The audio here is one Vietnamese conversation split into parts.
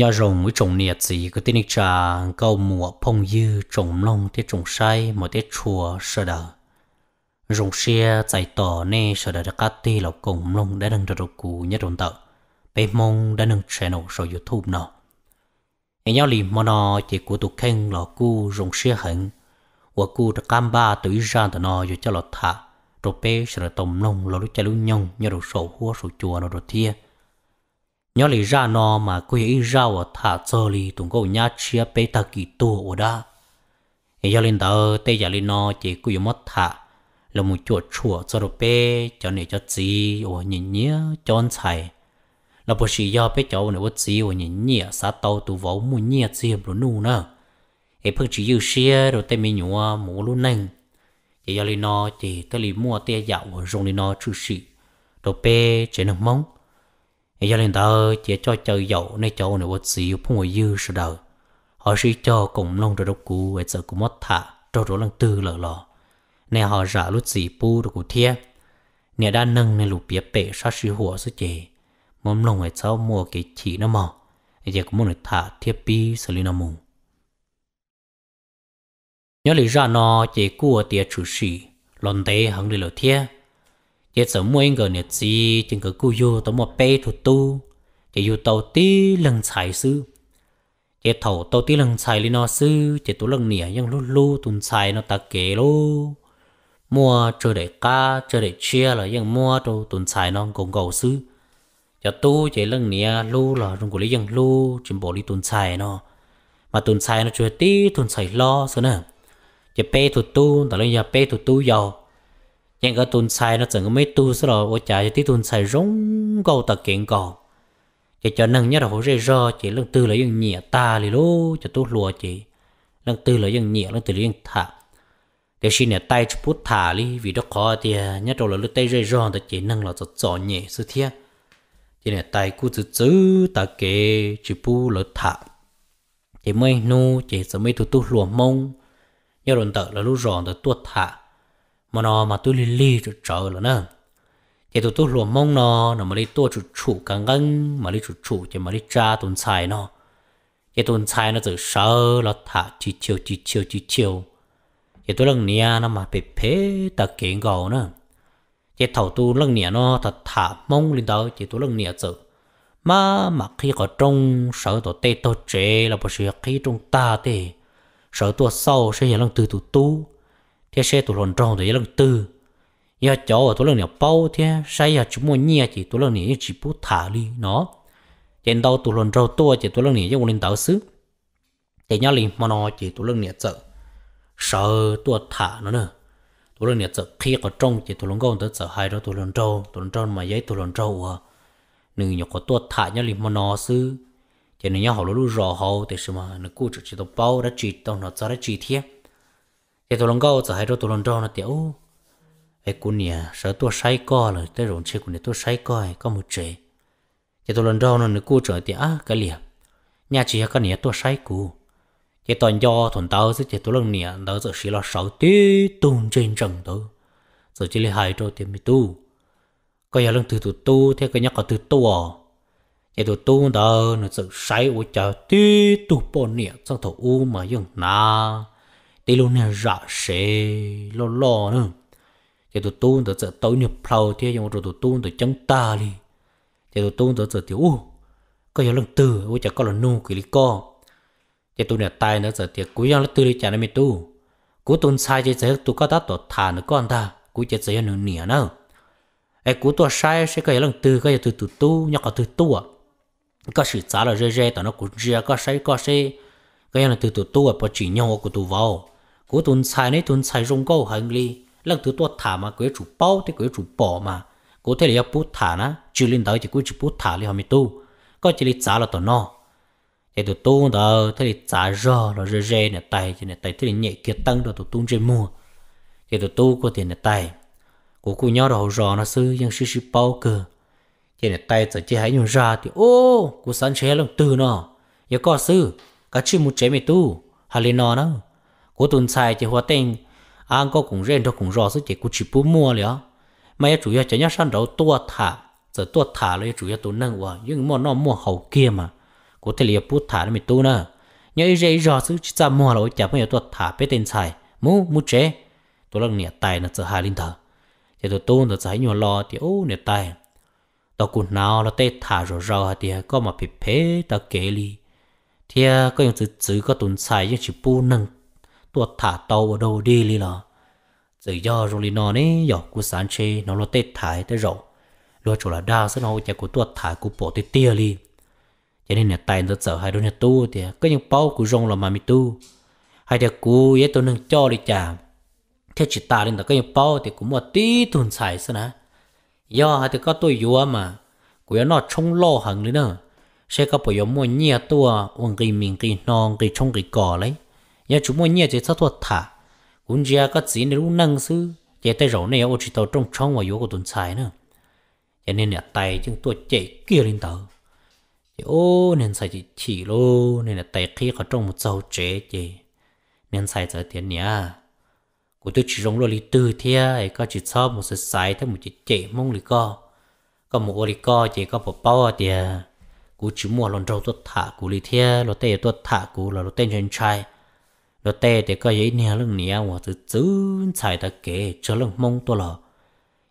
Nhà rồng với trồng nhiệt gì có tên trà câu mùa phong dư trồng lông tiết trồng sai một tiết chùa sơ đờ. Rồng xe chạy tỏ nè sơ đờ đã cá tê lọc cùng lông đã nâng trà cụ nhất rồng tợ. Bê mông đã nâng channel sơ youtube nọ. Ở nhau lì mò nọ chỉ của tụ khen lọ cu rồng xe hẳn. Và cu đã cam ba tử ra tờ nọ dù cho lọ thả. Rồi bé sơ đờ tổng lông lọ lúc chạy lưu nhông nhờ đồ sổ hua sổ chùa nọ đồ thiê nhỏ lì ra nó mà cô ấy ra ở thả cho lý tụng cô nhá chia bê ta kỳ tu ở đó ấy giờ lên đó tê giờ lên nó chỉ cô ấy mất thả là một chuột chùa cho đồ bê cho nên cho gì ở nhìn nhớ cho anh xài là bố sĩ do bê cháu này bớt gì ở nhìn nhớ sa tàu tụ vỗ mua nhớ gì rồi nu nữa ấy phương chỉ yêu xia rồi tê mình nhua mũ luôn nành ấy giờ lên nó chỉ tê lì mua tê dạo ở rong lên nó chữ sĩ đồ bê chỉ nằm mong giờ lên tờ chỉ cho chơi dậu nơi chỗ này vật xíu phong hồi dư sợ đời họ sẽ cho cùng lông rồi đốc cú ấy sợ cũng mất thả cho rồi lần tư lờ lò nè họ giả lút xí pu được cụ thiê nè đã nâng nè lục bia bể sa sĩ หัว sư chè mồm lông ấy sau mua cái chỉ nó mò ấy giờ cũng muốn thả thiếp pi xử lý nó mù nhớ lý ra nó chỉ cua tiệt chủ sĩ lòn tế hằng đi lờ thiê chế sở mua người nhiệt gì chính cứ cú vô tới một bê thủ tu chế vô tàu tí lần xài sư chế thầu tàu tí lần xài lên nó sư chế tú lần nỉa nhưng lú lú tùn chạy nó ta kể lú mua chơi để ca chơi để chia là nhưng mua đồ tùn chạy nó cũng cầu sư cho tu chế lần nỉa lú là trong của lý dân lú chừng bộ lý tùn chạy nó mà tùn xài nó chơi tí tùn xài lo sư nè chế bê thủ tu tao lên nhà bê thủ tu giàu nhưng cái tuần sai nó chẳng có mấy tu sau đó ôi chả tí tuần sai rống câu tật kiện cầu chỉ cho nâng nhớ là hổ rơi rơ chỉ lần tư là dân nhẹ ta lì lô cho tốt lùa chỉ lần tư là dân nhẹ lần tư là dân thả để xin nhẹ tay chụp thả đi vì đó khó thì à, nhớ đầu là lúc tay rơi rơ thì chỉ nâng là cho trò nhẹ sự thiệt chỉ nhẹ tay cú chữ chữ ta kê chụp bu là thả chỉ mấy nu chỉ sợ mấy tu tu lùa mông nhớ đồn tợ là lúc ròn thì tuột thả mà nó mà tôi li li cho trở là nè thì tôi tôi luôn mong nó nó mà đi tôi chủ chủ cả ngân mà đi chủ chủ thì mà đi cha tuần xài nó thì tuần xài nó tự sợ là thả chỉ chiều chỉ chiều chỉ chiều thì tôi lần nia nó mà bị phế ta kiện gầu nè, thì thầu tôi lần nia nó thật thả mong lên đó thì tôi lần nia chữ, mà mà khi có trong sợ tôi tê tôi chế là bởi sự khi trong ta thì sợ tôi sau sẽ là lần từ từ tu thế xe tụi lần trâu để lần tư giờ cháu ở tụi lần nhà bao thế sai giờ chúng mua nhà chỉ tụi lần nhỉ chỉ bút thả đi nó trên đầu tụi lần trâu tua chỉ tụi lần nhỉ cho quân tàu xứ để nhà liền mà nó chỉ tụi lần nhỉ sợ sợ tua thả nó nữa tụi lần nhỉ sợ khi có trông chỉ tụi lần gông tới sợ hai đó tụi lần trâu tụi lần trâu mà giấy tụi lần trâu à nửa nhà có tua thả nhà liền mà nó xứ chỉ nửa nhỏ họ luôn rõ hậu thế mà nó cua chỉ tụi bao đã chỉ tao nó cho đã chỉ thiết thế tôi lông gấu giờ hai đứa tôi lông trâu nó tiểu ấy cũng nè sợ tôi say co rồi tới rồi chơi cũng nè tôi say co có một chế thế tôi lông trâu nó nó cua trở thì á cái liền nhà chị cái nè tôi say cù thế toàn do thuần tao chứ thế tôi lông nè tao giờ xí là sáu tí tung trên trần tôi giờ chỉ lấy hai đứa thì mới tu coi giờ lông từ từ tu thế cái nhắc có từ tu à thế tôi tu đó nó giờ say ôi trời tí tu bỏ nè trong thổ u mà dùng nào tí luôn nè rõ sẽ lo lo nữa thì tụt tuôn tụi giờ tối nhập phao thế nhưng mà tụt tuôn tụi chân ta đi thì tụt tuôn tụi giờ thì u có nhiều lần từ u chả có lần nu cái lý co thì tụi nè tai nữa giờ thì cuối giờ từ đi chả nên mình tu cuối tuần sai chỉ giờ tụi có ta tổ thả nữa con ta cuối chỉ giờ nó nỉa nữa ai cuối tuần sai sẽ có nhiều lần từ có nhiều từ tụt tu nhắc có từ tu à có sự trả là rơi rơi tao nó cũng rơi có sai có sai có nhiều từ từ tu à bỏ chỉ nhau của tụi vào cú tuần sai này tuần sai rong câu hành lý lần thứ tuột thả mà quế chủ bao thì quế chủ bỏ mà cú thế là bút thả na chưa lên tới thì cú chủ bút thả li hàm tu có chỉ li trả là tao no thế tụi tu đó thế li trả rò là rê rê nè tay thì này tay thế li nhẹ kia tăng rồi tụi tu trên mua thế tụi tu có tiền này tay cú cú nhau đầu rò nó sư nhưng sư sư bao cơ thế này tay giờ chỉ hãy nhung ra thì ô cú sẵn chế lòng từ nọ, giờ có sư cả chữ một chế mày tu hà lên nọ nữa cố tuần sai chỉ hoa tên anh à, có cũng rèn được cũng rõ sự chỉ cố chỉ bù mua liền mà chủ yếu chỉ nhớ sang đầu tua thả giờ tua thả lấy chủ yếu tôi nâng vào nhưng mà nó mua hậu kia mà cố thể liệp bút thả mình tu nữa nhớ ý rèn rõ sự chỉ ra mua rồi chả bây giờ tua thả bé tiền sai mu mu chế tôi lăng nhẹ tài là giờ hai linh thờ thì tôi tu tôi giải nhiều lo thì ô nhẹ tài tao cũng nào là tê thả rồi rồi thì có mà bị phê tao kể đi, thì có những thứ chữ có tuần sai những chữ bù nâng ตัวถาโตโดดีลีล่ะจะย่อรูลีนอนี่หยอกกูสารเชนอนรถเตะถ่ายเตะรอรัวจุลดาวสนเอาจะกูตัวถ่ายกูโปเตี้ยลีจะนี่เนี่ยตายตัวเจอให้ดูเนี่ยตู้เตียก็ยังเป้ากูรงละมามีตู้ให้เด็กกูเยตัวหนึ่งจ่อเลยจ้าเทจิตาเล่นแต่ก็ยังเป้าแต่กูมัวตีตุนใส่ซะนะย่อให้แต่ก็ตัวยัวมากูยังนอดชงโลหังเลยเนอะใช่ก็ปล่อยมัวเงียตัววังกีมิงกีนองกีชงกีก่อเลย thả, 也主么捏在操作他，我只要个钱的能是，也在肉内我知道中窗我有个顿菜呢，也 nên là tay chúng tôi chạy kia lên tàu, ô nên sai chỉ chỉ lô nên là tay khi có trong một dầu chế chế, nên sai giờ tiền nhá, của tôi chỉ rong lô lì tư thia, ấy có chỉ sau một sự sai thêm một chỉ chạy mong lì co, có một ô lì co chỉ có một bao à tiền, của chỉ mua lần đầu tôi thả của lì thia, lô tay tôi thả của là lô tay nhân trai lo tê thì coi giấy nè lưng nè mà từ chữ xài ta kể cho lưng mong to lò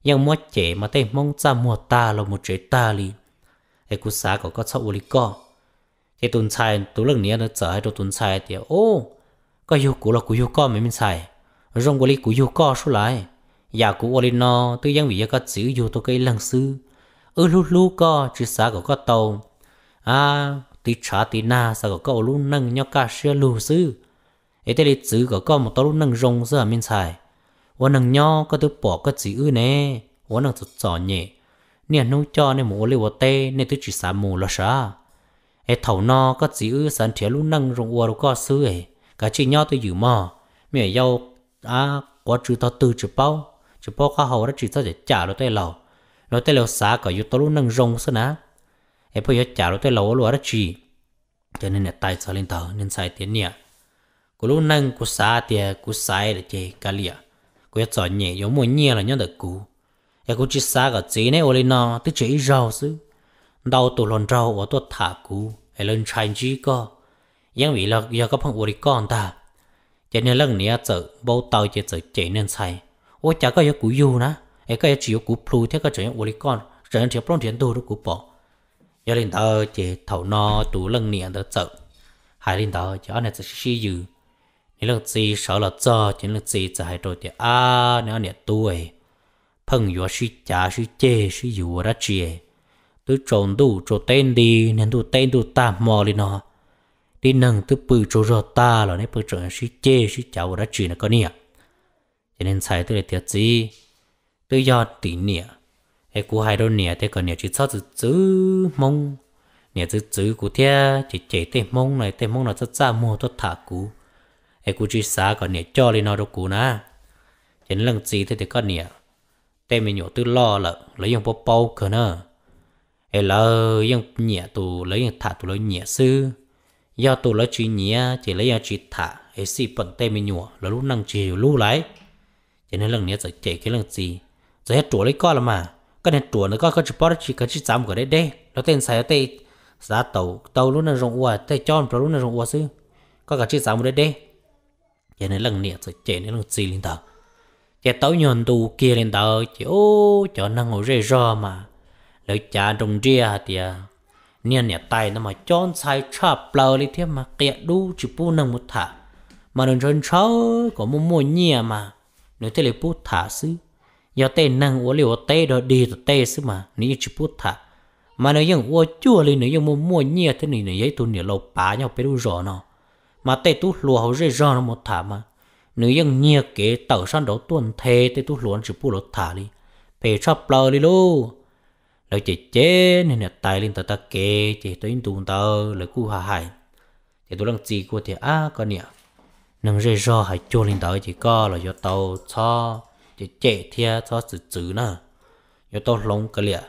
nhưng mà trẻ mà tê mong ra mua ta lo một trẻ ta li ai cũng xá có có sao li co cái tuần xài tú lưng nè nó chở hai tuần xài thì ô có yêu cũ là cú yêu co mới mình xài rong của li yêu co số lại giờ dạ cú oli no tư dân vì có chữ yêu tôi cái lăng sư ư lu lu co chữ xá có có tàu à tí trả tí na sao có có lu nâng nhau cả xe lù sư ấy thế thì chữ có có một tao lúc nâng rong giữa mình xài ủa nâng nho có thứ bỏ có chữ ư nè ủa nâng chữ trò nhẹ nè nấu cho nên một liều tê nên thứ chỉ xả mù là sa ấy thầu no có chữ ư sản thiệt lúc nâng rong ủa có sư ấy cả chị nho tôi giữ mò mẹ giàu à có chữ tao từ chữ bao chữ bao có hậu đó chữ tao để trả nó tay lầu nó tay lầu xả cả yếu tao lúc nâng rong xưa nè ấy bây giờ trả nó tới lầu luôn đó chỉ cho nên là tài sao lên tàu nên xài tiền nhẹ cô lúc nâng cô xa tiề cô sai là chê cả lìa cô ya chọn nhẹ giống mua nhẹ là nhớ được cú ya cô chỉ xa cả chỉ này ôi nó tức chỉ rau xứ đau tụ lòn rau ở tuột thả cú hay lên trai chỉ co yang vì là ya có phong ôi con ta cho nên lần này chợ bao tàu chỉ chợ chỉ nên sai ôi chả có ya cú yêu na e ai có ya chỉ cú plu thế có chuyện ôi con chuyện thì phong chuyện đồ đó cú bỏ ya lên tàu chỉ thảo no tụ lần này đó chợ hai lên tàu cho anh này sẽ sử dụng nếu nếu chỉ sợ là là là anh tôi trộn đủ chỗ tên đi nên tôi tên tôi ta mò đi nó đi nâng tôi bự chỗ rồi ta là nên bự chỗ sĩ chê sĩ cháu đã chỉ là con nè cho nên sai tôi là thiệt gì tôi do tí nè cái cú hai đôi nè thế còn nè chỉ sao chữ chữ mông nè chữ chữ cú thế chỉ chỉ tên mông này tên mông là rất ra mua tôi thả cú ไอ้กูจีสาก่อนเนี่ยจ่อเลยนอดกูนะเห็นเรื่องจีที่เด็กก็เนี่ยเต้ไม่หยตื้อล่อละแล้วยังปอเป่าเขนะไอ้เรายังเหนี่ยตัวแล้วยังถาตัวแล้วเหนี่ยซื้อยาตัวแล้วจีเหนี่ยจีแล้วยังจีถาไอ้สี่ปนเต้ไม่หยแล้วรู้นั่งจีอยู่รู้ไรเห็นเรื่องเนี้ยจะเจ๊แค่เรื่องจีจะให้ตัวเลยก็ละมาก็เนี่ยตัวแล้วก็ก็จะป้อนจีก็จะจำก็ได้เด้แล้วเต้นใส่เต้สาเต่าเต่ารู้นั่งรงอัวเต้จอมเต่ารู้นั่งรงอัวซื้อก็ก็จะจำได้เด้ chế nên lần nè rồi chế nên lần gì lên tờ chế tối nhon tu kia lên tờ chỉ ô cho năng ngồi rê rò mà lấy cha đồng ria thì nè à, nè tay nó mà chọn sai cha plờ đi thế mà kia đu chỉ pu năng một thả mà đừng chân cháu có một mùa nhẹ mà nếu thế lại pu thả xứ giờ tay năng uống liều tay đó đi tê tay xứ mà nếu chỉ pu thả mà dùng nếu ยัง uống chua lên dùng nếu ยัง một mùa nhẹ thế này nếu giấy tu nè lâu bá nhau bé đu rõ nó mà tê tu lùa hầu rê rò một thả mà nếu nếu ยัง nhia kế tẩu san đầu tuần thề tê tu luồn chỉ pu lột thả đi phê chắp lờ đi lô lời chỉ chế nên là tài linh tờ ta kế chỉ tới tụng tờ lời cu hà hải thì tôi đang chỉ của thì á con nhỉ nâng rê rò hải chua linh tờ chỉ có là do tàu cho chỉ chế thia cho sự chữ nè do tàu lông cái liệt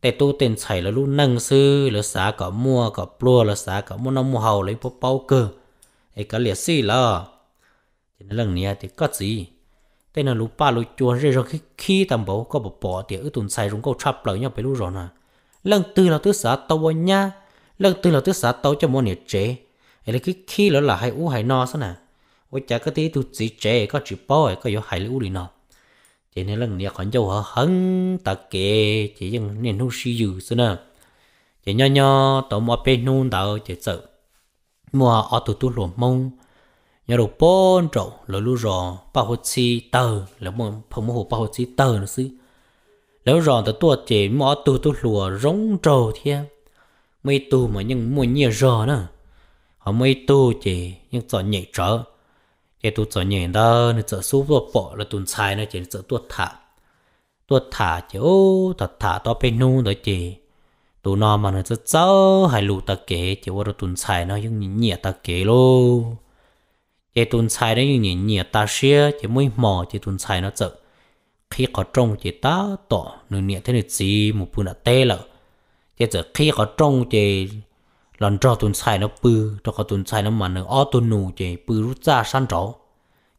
tê tu tên chảy là lu nâng sư là xá có mua có plua là xá có mua nó mua hầu lấy bốc bao cơ ai liệt xì là cho nên lần này thì có gì tên là lúc ba lúc chua rồi rồi khi khi tầm bố có bộ bỏ thì ở sai rung câu chắp lời nhau phải lúc rồi nè lần tư là thứ xã tàu nha lần tư là thứ xã tàu cho mua nhiệt chế cái khi đó là hai u hai no sao nè ôi chả có tí tu chỉ chế có chỉ bò có yếu hai lũ đi nọ cho nên lần này còn dâu hở hấn ta kệ chỉ dừng nên hú si dữ sao nè chỉ tàu mua bên nôn tàu chỉ sợ mua ở tụ tụ lùa mông nhớ đồ bốn trậu lỡ lú rò bao hồ chi tờ lỡ mông phòng mô hồ bao hồ chi tờ nó xí lỡ rò tờ tua chỉ mua ở tụ tụ lùa rống trầu thế mấy tù mà nhưng mua nhiều rò nữa họ mấy tù chỉ nhưng chọn nhẹ trở cái tụ chọn nhẹ đó nó chọn xuống tua bỏ là tuần sai nó chỉ chọn tua thả tua thả chỉ ô thả thả to bên nu đó chỉ tụ nó mà nó rất cháu hay lù ta kể chỉ qua tụn xài nó giống như nhẹ ta kể lô chỉ tụn xài nó giống như nhẹ ta xia chỉ mỗi mò chỉ tụn xài nó chợ khi có trông chỉ ta tỏ nửa nhẹ thế này gì một bữa đã tê lợ chỉ chợ khi có trông chỉ lần cho tụn xài nó bự cho có tụn xài nó mà nó o tụn nụ chỉ bự rút ra san trỏ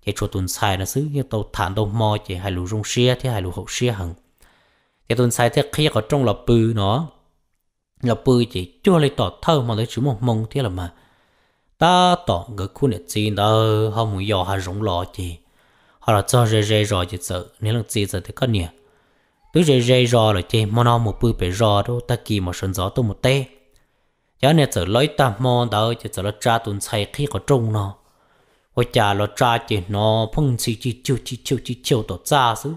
chỉ cho tụn xài nó xứ như tàu thản tàu mò chỉ hay lù rung xia thì hay lù hậu xia hằng chỉ tụn xài thế khi có trông là bự nó là bùi chỉ cho lấy tỏ thơ mà lấy chú một mông thế là mà ta tỏ người khu này chi đó họ muốn dò hà rủng lò chi họ là cho rê rê rồi chỉ sợ nếu là chi giờ thì có nè tôi rê rê rồi là chi mà nó một bùi bể rò đâu ta kỳ một sơn gió tôi một tê giá này sợ lấy ta mò đó chỉ sợ là cha tuần say khi có trung nó và cha là cha chỉ nó phong chi chi chiêu chi chiêu chi chiêu tổ cha chứ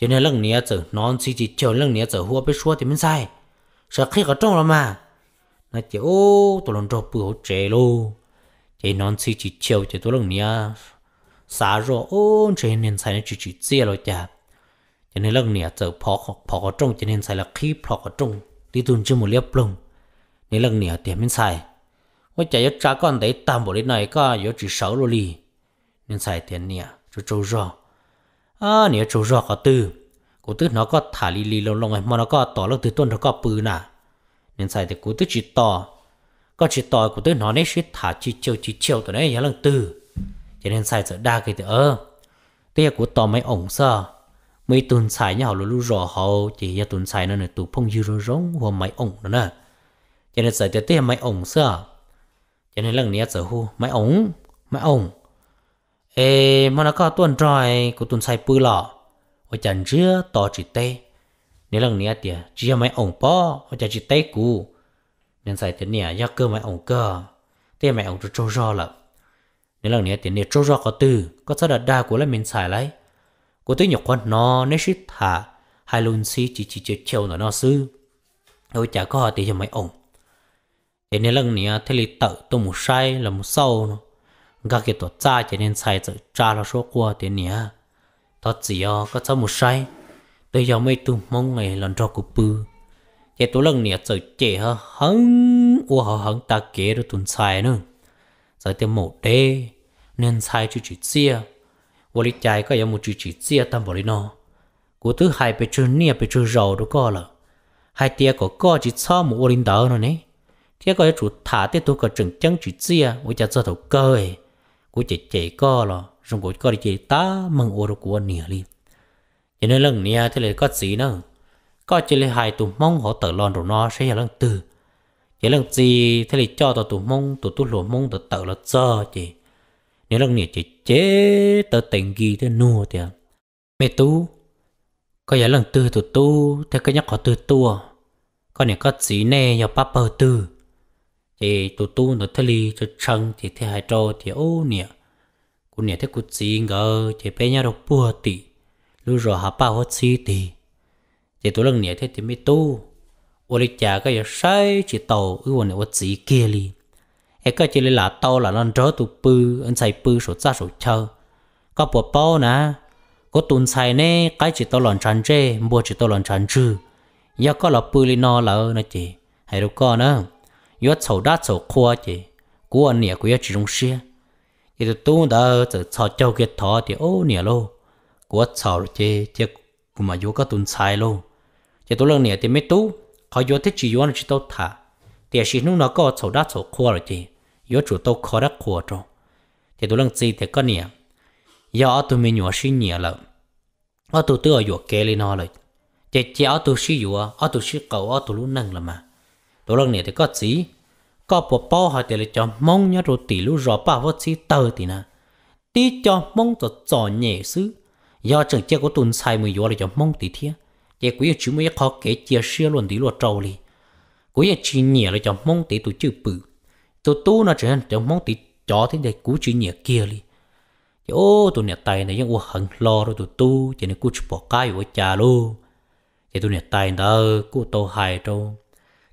cho nên lần nè sợ nó chi chi chiêu lần nè sợ hua biết xua thì mình sai สักขีก็จงละมานาเจ้าตัวลงจอบเปือเจลูกเจนอนซีจิเจ้าวเจตัวลงเนียสารโอ้เจนินใส่นจิจิเจียลูจ้ะเจนิลงเนียเจอพอกพอก็จงเจนินใส่ละขี้พอก็จงดีตุนจมูเลียบลงนิลงเนียเตียมิใส่ว่าจะยศ้าก่อนแต่ตามบริหน่อยก็ยศจิสาลุลีนินใส่เตียนเนียจู่จูรออ่าเนียจู่รอก็ตื้อ cú tức nó có thả lì lì lồng lồng ấy mà tỏ lúc từ tuần nó có bự nà nên sai thì cú tức chỉ tỏ có chỉ tỏ cú tức nó nên sẽ thả chỉ chiều chỉ chiều tụi đấy nhớ lần từ cho nên sai sợ đa cái thì ơ bây giờ tỏ mấy ổng sợ mấy tuần sai nhau lù lù rõ hậu chỉ giờ tuần sai nó này tụ phong dư rống hoặc mấy ổng nữa nè cho nên sai thì tiếc mấy ổng sợ cho nên lần này sợ hu mấy ổng mấy ổng ê mà nó rồi cú tuần sai bự lọ ở chân rửa to chỉ tê nếu lần nia tiệt chỉ cho mấy ông po ở chân chỉ tê cũ nên sai tiệt nia do cơ mấy ổng cơ tiệt mấy ông cho trâu ro lắm, nếu lần nia tiệt nia trâu ro có tư, có sao đặt đa của là mình xài lấy của tôi nhọc quan nó nên shit thả hai luôn si chỉ chỉ chỉ chiều nó nó sư ôi chả có tiệt cho mấy ông, thế nên lần nia thấy li tự tôi một sai là một sâu nó các cái tổ cha cho nên sai tự cha là số qua tiệt nia thật gì o à, có sao một sai tôi giờ mấy tu mong ngày lần cho cụ bư chế tôi lần nè trời chế hả hắn u hả hắn ta kế rồi tuần sai nữa giờ tiền một đê nên sai chú chỉ chia vô lý trái có một chú chỉ chia tam bảo lý nó cụ thứ hai bị chú nè bị chú rầu đó có là hai tia có có chỉ sao một vô linh đỡ rồi nè thế có chú thả tiếp tôi có chừng chân chỉ chia với cha cho thầu cơ ấy cụ chỉ chế có là rong cổ có đi chơi ta mừng ô đồ của nìa li cho nên lần nia thế lại có gì nữa có chỉ lấy hai tụ mong họ tự lon rồi nó sẽ là lần từ chỉ lần gì thế lại cho tụ tụ mong tụ tụ lụa mong tụ tự là cho chị nếu lần nia chị chế tự tình gì thế nua thì à. mẹ tu, có giờ lần từ tụ tu thế cái nhắc họ từ tua có nè có gì nè giờ papa từ thì tụ tu nó thế li cho chân thì thế hai trâu thì ô nia cô nè thế cô chỉ ngờ chỉ bé nhà đâu bùa tị lúc rồi hà bao hót xí tị chỉ tôi lần nè thế thì mới tu ô lì chả cái giờ say chỉ tàu ư ô nè ô chỉ kia li em cái chỉ là tàu là lần trở tụ bư anh xài bư số ra số chờ có bùa bao nè có tuần xài nè cái chỉ tàu lần tràn chê mua chỉ tàu lần tràn chư giờ có là bư li no là ơ chỉ, chị hay đâu có nữa giờ sầu đá sầu khoa chỉ, của anh nè của giờ chỉ trong xe thì tụi tuôn đã chỉ cho cháu cái thọ thì ô nè lô của cháu chế chế của mà vô có tuần sai lô chế tôi lần nè thì mới tu, họ vô thích chỉ vô nó chỉ tốt thả thì chỉ nó nó có cháu đã cháu khoa rồi thì vô chủ tốt khó đã khoa rồi thì tôi lần gì thì có nè giờ tôi mới nhỏ sinh nhẹ lắm ở tụi tôi ở vô kê lên nó rồi chế chế ở tôi sinh vô ở tôi sinh cầu ở tôi luôn nâng là mà tôi lần nè thì có gì có bộ bao họ để cho mong nhớ rồi tỷ lũ rõ bà vô chí tờ thì nè tí cho mong cho trò nhẹ xứ do chẳng chia của tuần sai mười vô là cho mong tỷ thiên chỉ quý chú mới khó kể chia sẻ luôn tí luật trâu đi quý chỉ nhẹ là cho mong tỷ tụ chữ bự tụ tu nó trở cho mong tỷ chó thế để cú chỉ nhẹ kia đi chỉ ô tụ nhẹ tay này nhưng ô hận lo rồi tụ tu chỉ nên cú chụp bỏ cái của cha luôn chỉ tụ nhẹ tay đó cú tô hài trâu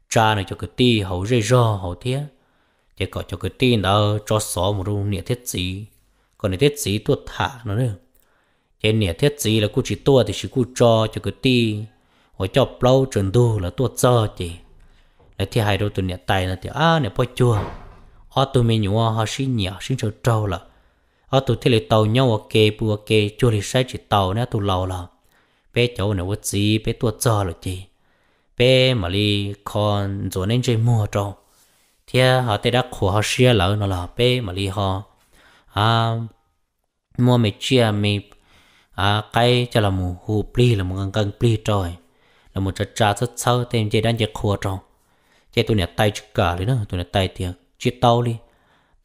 cha này cho cái ti hậu rơi rò hậu thế chỉ có cho cái ti đó cho xó một rung nhiệt thiết gì còn nhiệt thiết gì tuột thả nó nữa chỉ nhiệt thiết gì là cô chỉ tuột thì chỉ cô cho cho cái ti hoặc cho plau trần đu là tuột cho chỉ là thì hai đôi tụi nhiệt tài là thì à nhiệt bao chua ở tụi mình nhủ họ sinh nhỉ sinh chờ trâu là ở tụi thế là tàu nhau ok bu ok chua thì sai chỉ tàu nữa tụi lâu là bé cháu này vất gì bé tuột cho là chỉ ปมาลีคนจวนนี้จะมัวจงเทียหาเตรกขัวหาเสียเลยนั่นละเปมาลีหาอ่ามัวไม่เชื่อม่อ่าครจะละมูหูปลีละมึงกังกังปลีจอยละมึงจะจ้าสุดเต็มใจดันจะขัวจงเจตุเนี่ยไตจิกาเลยนะตุเนี่ยไตเตียจิตเตาลี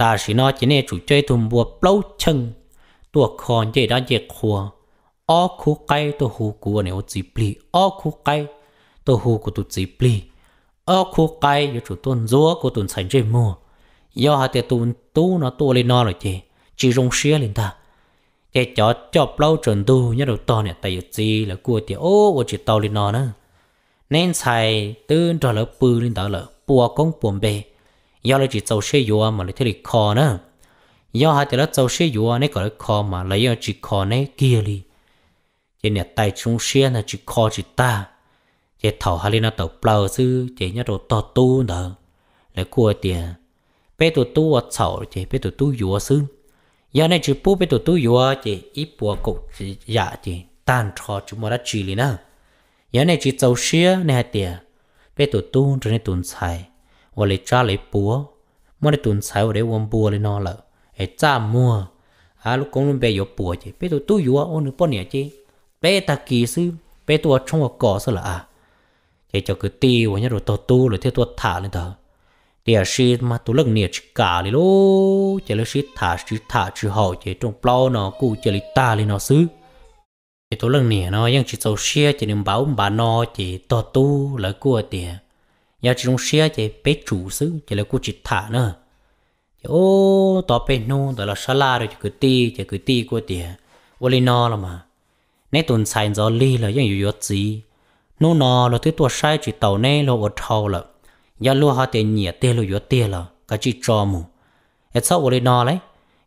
ตาสีน้อยเจเนี่ยจุเจตุ่มบัวเปล่าชงตัวคอนเจดันเจขัวอ้อคู่ไกตัวหูกัวเนี่ยวจีปลีอ้อคู่ไก tô hù của tụt dì pli ở khu cây yo chủ tuần rúa của tụt sành chơi mùa do hai tiệt tuần tú nó tua lên no rồi chị chỉ rong xía lên ta chị chó chọc lâu trần tu nhớ đầu to này, tại gì là cua thì ô của chị tàu lên no nữa nên xài tư trò lỡ bư lên đó lỡ bùa công buồn bề do là chỉ tàu xe yua mà lấy thế lịch khó nữa do hai tiệt là tàu xe yua này gọi là khó mà lấy ở chỉ khó này kia đi chị nè tay chúng xe là chỉ khó chỉ ta chế thảo hà linh tàu bao sư chế nhá đồ to tu nở lấy cua tiền bé tụ tu ở chảo chế bé tụ tu yếu sư giờ này chỉ bố bé tụ tu yếu chế ít bùa cục chế dạ chế tan trò chúng mà đã chỉ liền nè giờ này chỉ tàu xia này hạt tiền bé tụ tu rồi này tuần xài và lấy cha lấy bùa mà này tuần xài và để uống bùa lên nó lợ ai cha mua à lúc công luôn bé yếu bùa chế bé tụ tu yếu ôn được bao nhiêu chế bé ta kỳ sư bé tụ ở trong một cỏ sao là à เจ้าคือตีวันนี้เราตัวตู้หรือเที่ยวตัวถ่านเลยเถอะเดี๋ยวชีมาตัวเล็กเนี่ยชิกาเลยลูกจะเลือกชีถ่าชีถ่าชีหอยเจ้ตรงปล่าเนาะกูจะลิตาเลยเนาะซื้อไอ้ตัวเล็กเนี่ยเนาะยังชีโซเชียจะนิ่มเบาบ่านอเจ้ตัวตู้แล้วกูเดี๋ยวยังชีตโซเชียเจ้เป็ดจู่ซื้อจะเลือกกูชิตถ่านเนาะโอ้ต่อไปโน่แต่เราชะลาเรยจะคือตีจะคือตีกูเดี๋ยววันนี้นอนละมาในตุนสายจอลีเลยยังอยู่ยศจี nô nọ là tới tuổi sai chỉ tàu này là ở trâu là giờ lúa họ tiền nhỉ tiền lúa tiền là cái chỉ cho mù ở sau ở đây nọ lấy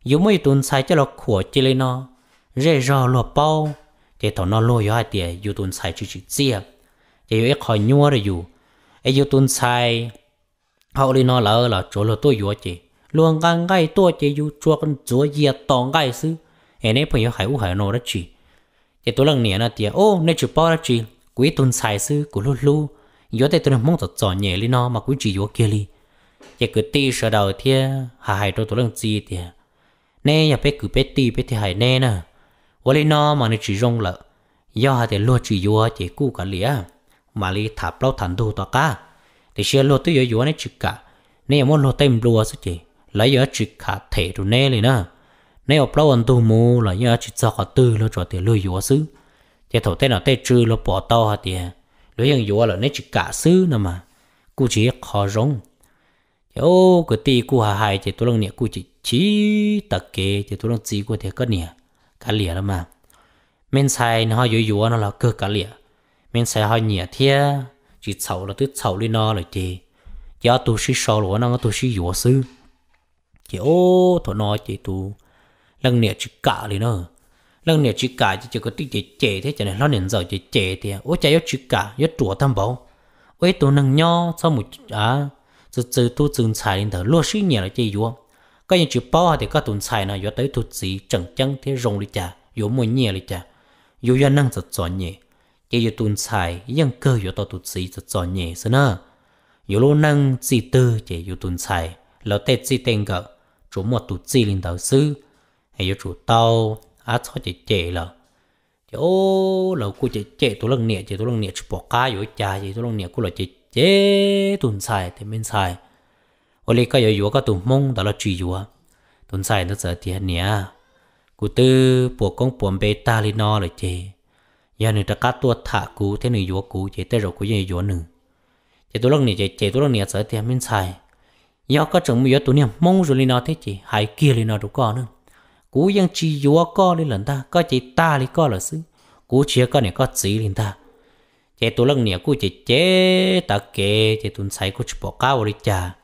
dù mấy tuần sai cho là khổ chỉ lấy nọ rẻ rò lúa bao chỉ tàu nọ lúa hai tiền dù tuần sai chỉ chỉ chia chỉ yếu khỏi nhua rồi dù ấy dù tuần sai họ đi nọ là là chỗ là tôi yếu chỉ luôn ngang ngay tôi chỉ dù cho con chúa gì tòng ngay xứ em ấy phải hiểu hải u hải nọ đó chỉ chỉ tôi lần nè nó tiền ô nên chụp bao đó chỉ quý tuần xài sư của lu lu yếu thế tôi mong tớ chọn nhẹ li nó mà quý chỉ yếu kia li giờ cứ ti sợ đầu thia hà hải tôi tôi lần gì thì nè nhà bé cứ bé ti bé thì hải nè nè và li nó mà nó chỉ rong lợ do hà thì lo chỉ yếu chỉ cũ cả lía mà li thả bao thản đồ tọa cả, thì xe lo tôi yếu yếu này chỉ cả nè muốn lo tem lúa suy, chỉ lấy yếu chỉ cả thể rồi nè li nè nè ở bao anh tu mù là yếu chỉ cho cả tư lo cho tiền lười yếu xứ thế thổ tên nó tê trừ lo bỏ to hả tiền lối yang yếu là nên chỉ cả sư nữa mà cụ chỉ khó rong thì ô cái tì cụ hà hài thì tôi lòng nè cụ chỉ chỉ tật kê thì tôi lòng chỉ của thế cái nè cả lìa đó mà men sai nó yếu yếu nó là cơ cả lìa men sai hơi nhẹ thia chỉ sầu là tức sầu lên nó rồi thì giờ tôi sĩ sầu rồi nó tôi sĩ yếu sư thì ô thổ nói chị tôi lần nè chỉ cả liền nó lần này chỉ cả chỉ có tí chỉ chế thế cho nên lo nên giờ chỉ chế thì ô chạy yếu chỉ cả yếu chùa tam bảo ôi tôi nâng nhau sau một à từ từ tôi từng xài lên thở lúa xí nhẹ là chơi yếu cái những chỉ bao thì các tuần xài này yếu tới tôi chỉ chẳng chẳng thế rồng đi chả yếu mua nhẹ đi chả yếu yếu năng giật giòn nhẹ chỉ yếu tuần xài yên cơ yếu tới tôi chỉ giật giòn nhẹ xí nữa yếu lô năng chỉ tư chỉ yếu tuần xài lão tết chỉ tên gợ chủ một tuần chỉ lên thở sư hay yếu chủ tao à cho chị chị là chị ô là cô chị chị tôi lần nè chị tôi lần nè chụp bỏ cá rồi cha chị tôi lần nè cô là chị chị tuần xài thì mình xài ở đây cái yếu cái tụm mông đó là chỉ yếu tuần nó sợ tiền nè cô tư bỏ công bỏ bê ta lên rồi chị giờ người ta cá tua thả cú thế người yếu cú chị tới rồi cú gì yếu nữa chị tôi lần nè chị chị tôi lần nè sợ tiền mình xài giờ có chồng mình yếu tụi nè mông rồi lên thế chị hai kia lên nó đâu nữa cú yang chỉ yếu co lên lần ta có chỉ ta đi co là xứ cú chia co này có chỉ lần ta chế tu lăng nè cú chế chế ta kê chế tu sai cú chụp bỏ cao đi cha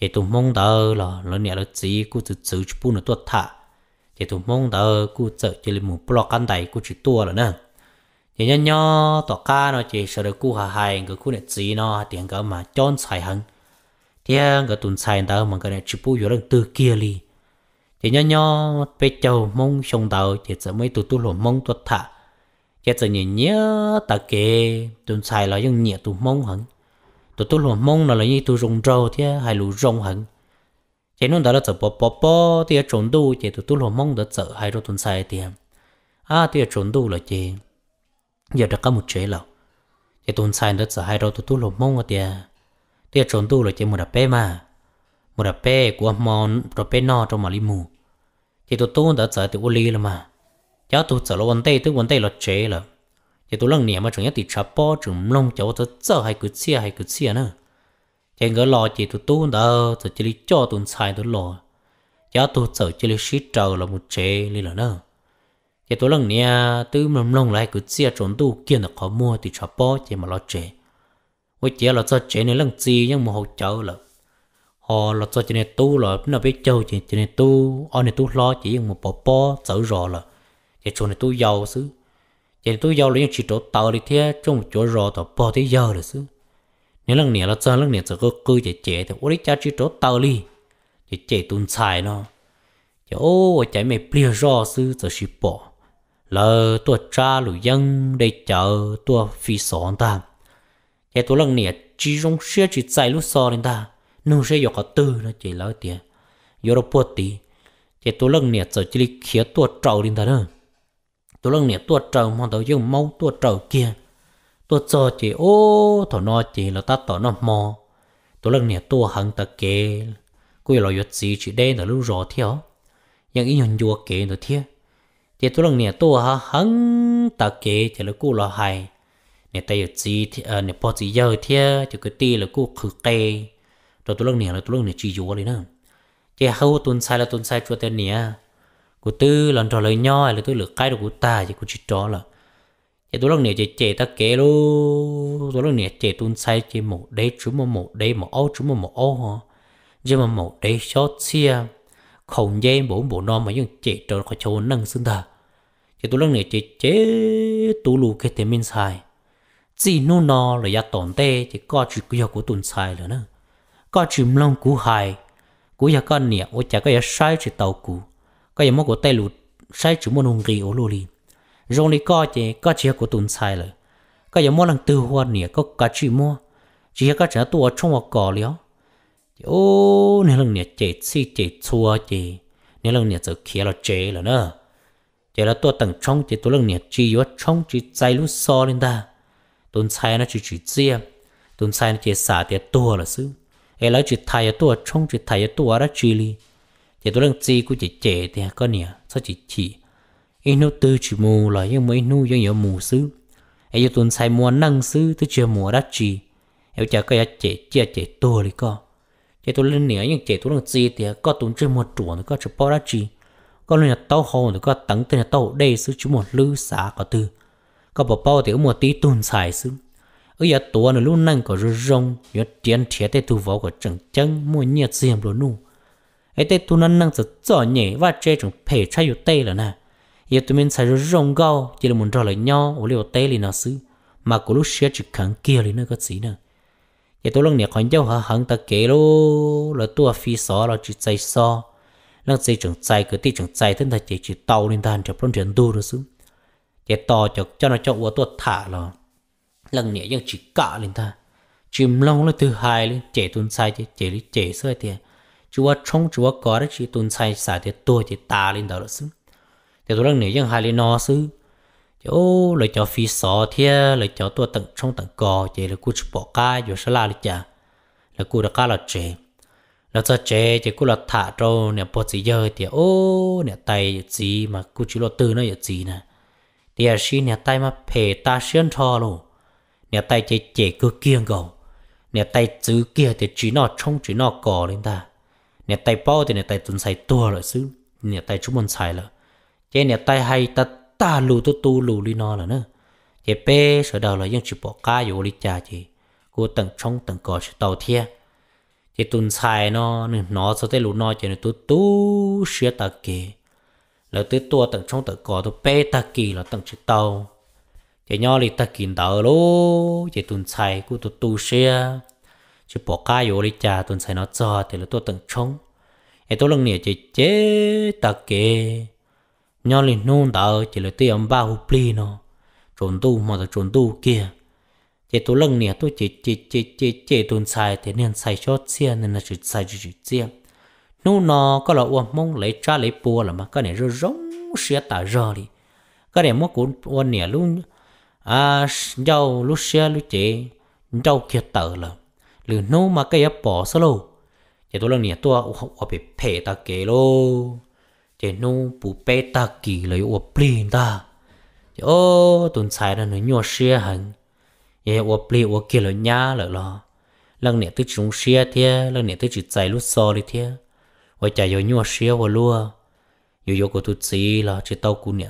chế tu mong đỡ là lần nè là chỉ cú tự chữ chụp bún tuột thả chế tu mong đỡ cú chợ chế lên một bọc căn đầy cú chụp tua là nè chế nhá nhá tọt ca nó chế sợ được cú hà hài người cú này chỉ nó tiền cái mà chọn sai hằng tiền cái tuần sai đó mà cái này chụp bún rồi tư kia li thì nhớ nhớ bé châu mong sông tàu chỉ sợ mấy tụt tụi lùa mong tuột thả chỉ sợ nhìn nhớ ta kể tụi xài là những nhẹ tụt mong hẳn tụt tụi lùa mong là như tụt rồng râu thế hay lù rồng hẳn chỉ nói đó là sợ bò bò bò thì trốn đu chỉ tụt tụi lùa mong đó sợ hay rồi tụi xài thì à thì trốn đu là chỉ giờ đã có một chế lậu chỉ tụi xài đó sợ hay rồi tụt tụi lùa mong thì à. thì trốn đu là chỉ một đập bé mà một đập bé của mòn đập bé no trong mà li mù thì tụi tôi đã chạy từ ô li là mà cháu tụi chạy là vấn đề tới vấn đề là chế là thì tụi lần này mà chúng nhất thì chắp bó chúng lông cháu tôi chạy hay cứ chia hay cứ chia nữa thì cái lo chỉ tụi tôi đã chạy chỉ đi cho tụi sai tụi lo cháu tụi chạy chỉ đi xí trầu là một chế li là nữa thì tụi lần này tôi lông lông lại cứ chia trốn tụi kia được khó mua thì chắp bó chỉ mà lo chế với chỉ là cho chế này lần gì nhưng mà hỗ trợ là họ là cho cho này tu là nó biết châu chỉ cho này tu ở này tu lo chỉ một bộ po sợ rõ là chỉ chỗ này tu giàu xứ chỉ tu giàu là những chỉ chỗ tàu đi thế trong một chỗ rõ tàu po thế giàu được xứ nếu lần này là cho lần này sẽ có cứ chỉ chế thì ôi cha chỉ chỗ tàu đi chỉ chế tuân xài nó chỉ ô chạy mày bia rõ xứ giờ chỉ bỏ lờ tua cha lũ dân để chờ tua phi sòn ta chỉ tu lần này chỉ dùng xe chỉ chạy lúc so lên ta nung sẽ có tư nó chỉ lỡ tiền giờ nó buốt tí thì tôi lần nè giờ chỉ khía tua trâu đi thật đó tôi lần nè tua trâu mà tôi dùng máu tua trâu kia tôi cho chỉ ô thọ nó chỉ là ta tỏ nó mò tôi lần nè tua hằng ta kê cô là vật gì chỉ đen là lúc rõ theo nhưng ý nhận vua kê nó thiệt thì tôi lần nè tua ha hằng ta kê chỉ là cô là hay nè tay vật gì thì nè bỏ gì giờ thiệt chỉ cái tì là cô khử kê rồi tôi lưng nè là tôi lưng nè chỉ dùa đi nè chỉ hậu tuần sai là tuần sai cho tên nè cụ tư lần trò lời nho là tôi lựa cái được cụ ta chỉ cụ chỉ trò là chỉ tôi lưng nè chỉ chỉ ta kể luôn tôi lưng nè chỉ tuần sai chỉ một đấy chú một một đấy một ô chú một một ô hả chỉ mà một đấy short xia không dây bốn bộ non mà những chế trò khỏi chỗ nâng xương ta, chế tôi lưng nè chế chế tu lù cái thế mình sai chỉ nô nò là ya tổn tê chỉ có chuyện của tuần sai là nữa có chìm lông cú hài cú giờ con nè ô chả có giờ sai chỉ tàu cú có giờ mốt của tay lụt sai chỉ muốn hung kỳ ô lô li rồi li có chỉ có chỉ của tuần sai rồi có giờ mốt lần từ hoa nè có cả chỉ mua chỉ có chả tua trong một cỏ lió ô nè lần nè chạy xí chạy chua chạy nè lần nè giờ kia là chạy là nữa chạy là tua tầng trong chạy tua lần nè chỉ vô trong chỉ chạy lúc so lên ta tuần sai nó chỉ chỉ chia tuần sai nó chỉ xả tiền tua là xứ ai lấy chữ thay tua trong chữ thay tua đó chữ li thì tôi đang chỉ cũng chỉ chế thì có nè sao chỉ chỉ ai nô tư mù là nhưng mấy nô dân nhiều mù xứ ai giờ tuần sai mua năng xứ tôi chưa mua đó chỉ ai chả cái chế chế chế tua đi co chế tôi lên nè nhưng chế tôi đang chỉ thì có tuần chưa mua chuột có chỉ bỏ đó chỉ có lần tàu hồ thì có tấn tên tàu đây xứ chỉ một lư xã có tư có bỏ bao thì có tí tuần xài xứ ở giờ tuổi nó lúc nãy có rú rong giờ tiền thiệt tê thu vào có chẳng chẳng mua nhiệt xiêm luôn nu ấy tê thu nó nãy giờ cho nhẹ và chơi chúng phải chơi ở tê là nè giờ tụi mình xài rú rong gạo chỉ là muốn cho lại nhau ở liệu tê là nó xứ mà có lúc xe chỉ khẳng kia là nó có gì nè, giờ tôi lần này còn nhau hả hàng ta kể lô là tua phi xó là chỉ chạy xó lần xây chẳng chạy cứ tí chẳng chạy thân ta chỉ chỉ tàu lên đàn cho bọn chuyện đu rồi xuống giờ to cho cho nó cho ua tua thả rồi lần nữa dân chỉ cả lên ta chìm lông nó thứ hai lên chế tuần sai chế chế lý chế sơ thì chúa trong chúa có đó chỉ tuần sai sai thì tôi chỉ ta lên đó là xứ thì tôi lần nữa dân hai lên nó xứ chỗ lời cho phi sọ thia lời cho tôi tận trong tận cò chế là cú chụp bỏ ca rồi sẽ la lịch chả là cú đã ca là chế là cho chế chế cú là thả trâu nè bỏ gì giờ thì ô nè tay gì mà cú chỉ lo từ nó gì nè thì à xin nè tay mà phê ta xuyên thò luôn nhà tay chế chế cứ kiêng gầu nhà tay chứ kia thì chỉ nó trong chỉ nó cò lên ta nhà tay bao thì nhà tay tuần xài tua rồi xứ nhà tay chúng mình xài là chế nhà tay hay ta ta lù tu tu lù li nó là nữa chế bê sợ đầu là dân chỉ bỏ cá vô li cha chị cô tầng trong tầng cò sẽ tàu thia chế tuần xài nó nó sau tới lù nó chế nó tu tu sửa ta kì là tới tua tầng trong tầng cò tu bê ta kì là tầng chỉ tàu chỉ nhau lì ta kín tờ lô chỉ tuần xài cũng tu tu xe chỉ bỏ cá vô lì cha tuần xài nó cho thì là tôi từng trống em tôi lần nè chỉ chế ta kê nhau lì nôn tờ chỉ là tiền ba hụp lì nó trốn tu mà là trốn tu kia chỉ tôi lần nè tôi chỉ chỉ chỉ chỉ chỉ tuần xài thì nên xài cho xe nên là chỉ xài chỉ chỉ nu nó có là uổng mong lấy cha lấy bùa là mà cái này rất rống xe tả rò đi cái này mất cuốn uổng nè luôn à dầu lúc xe lúc chế dầu kia tờ là lử nô mà cái bỏ sơ lô chế tôi lần nè tôi ô học bị phê ta kể lô chế nô bù bê ta kỳ lấy ô plin ta chế ô tuần sai là nó nhỏ xe hẳn ye ô plin ô kia là nhá là lo lần nè tôi chúng xe thế lần nè tôi chỉ chạy lúc so đi thế ô chạy vô nhỏ xe ô lúa vô vô của tôi chỉ là chỉ tao cú nè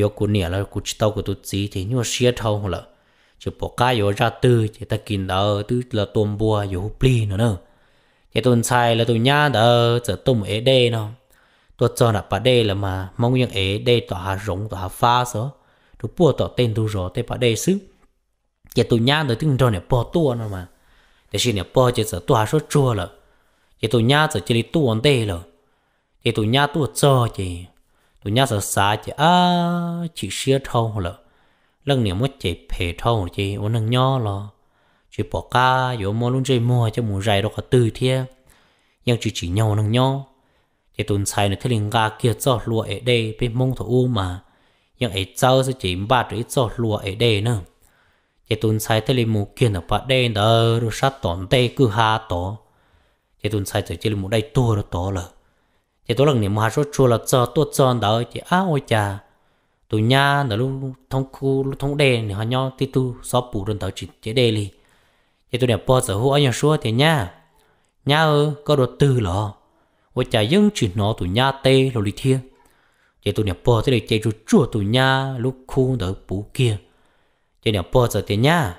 yo ku nia la ku chi tao ku tu chi thì nhu xia thâu hông lợ chứ bỏ cá yo ra tư thì ta kín đó tư là tôm bùa yo pli nữa nữa thì tôn sai là tôi nhá đó giờ tôm ế đê nó tôi cho là bà đê là mà mong những ế đê tỏa hà rộng tỏa hà pha số tôi bùa tỏa tên tôi rồi tên bà đê xứ thì tôi nhá đó tiếng cho này bỏ tua nó mà thì xin này bỏ chứ giờ tôi số chua lợ thì tôi nhá giờ chỉ đi tuôn đê lợ thì tôi nhá tôi cho chỉ tôi nhớ sợ xa chỉ à chỉ xia thâu lợ lần này mất chỉ phê thâu chỉ ôn năng nho lò chỉ bỏ ca rồi mua luôn chơi mua cho muốn rải đó có tư thiê nhưng chỉ chỉ nhau năng nho chỉ tuần sai nữa thế liền ga kia cho lụa ở đây bên mông thổ u mà nhưng ấy cháu sẽ chỉ ba tuổi cho lụa ở đây nữa chỉ tuần sai thế liền một kia nó bắt đây đó rồi sát tổn tê cứ hà tổ chỉ tuần sai chỉ chỉ mù đây tua rồi tổ lợ thì tôi lần này mà số chùa là cho tôi cho đó chị á ôi cha tụi nhà nó lúc thông khu lúc thông đề thì họ nhau thì tu xóa bù đơn tàu chỉ chế đề li thì tôi đẹp bỏ sở hữu ở nhà xua thì nha nhà ơ có đồ tư lọ ôi cha dân chỉ nó tụi nhà tê rồi đi thiên thì tôi đẹp bỏ thế này chạy chú chua tụi nhà lúc khu đỡ bù kia thì đẹp bỏ sở thì nha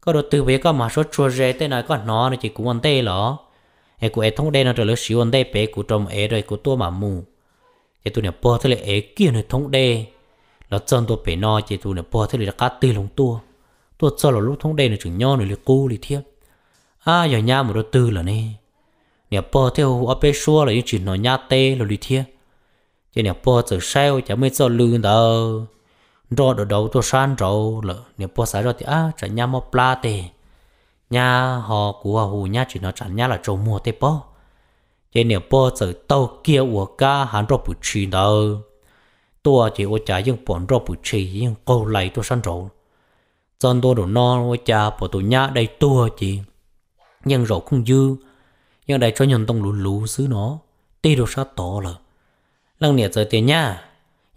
có đồ tư về có mà số chùa rẻ thế này có nó thì chị cũng ăn tê lọ e ku e thong de na rồi si on de pe ku trom e rồi ku to ma mu e tu ne po thele e kia ne thong de lo chon to pe no che tu ne po thele ka ti long tua tua cho lo lúc thong de ne chừng nho ne le cu li thiep a yo nya mu ro tư là ne ne po theo a pe shua là yu chỉ no nya te lo li thiep che ne po chở sao chả mới cho lư đâu rồi đầu đầu tôi san rồi là nè po sai rồi thì à chả nhà mà pla tề nhà họ của hù nhà chỉ nó chẳng nhà là trâu mua thế bó thế nếu bó giờ tàu kia của cả hắn rô bụi chi đó tôi chỉ ô cha nhưng bọn rô bụi chi nhưng câu lại tôi săn rồi dân tôi đồ non ô cha bỏ tôi nhà đây tôi chỉ nhưng rồi không dư nhưng đây cho nhân tông lũ lũ xứ nó tê đồ sao tổ là lần nè giờ tiền nhà,